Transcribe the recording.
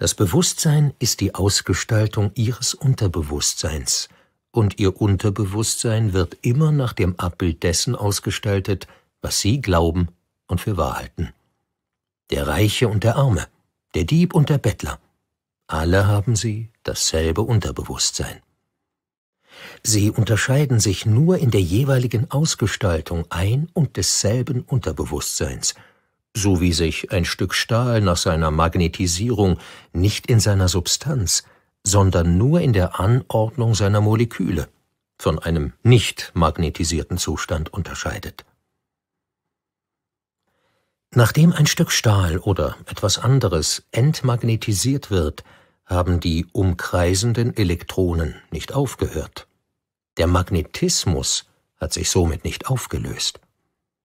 Das Bewusstsein ist die Ausgestaltung ihres Unterbewusstseins, und ihr Unterbewusstsein wird immer nach dem Abbild dessen ausgestaltet, was sie glauben und für wahr halten. Der Reiche und der Arme, der Dieb und der Bettler, alle haben sie dasselbe Unterbewusstsein. Sie unterscheiden sich nur in der jeweiligen Ausgestaltung ein und desselben Unterbewusstseins – so wie sich ein Stück Stahl nach seiner Magnetisierung nicht in seiner Substanz, sondern nur in der Anordnung seiner Moleküle von einem nicht magnetisierten Zustand unterscheidet. Nachdem ein Stück Stahl oder etwas anderes entmagnetisiert wird, haben die umkreisenden Elektronen nicht aufgehört. Der Magnetismus hat sich somit nicht aufgelöst.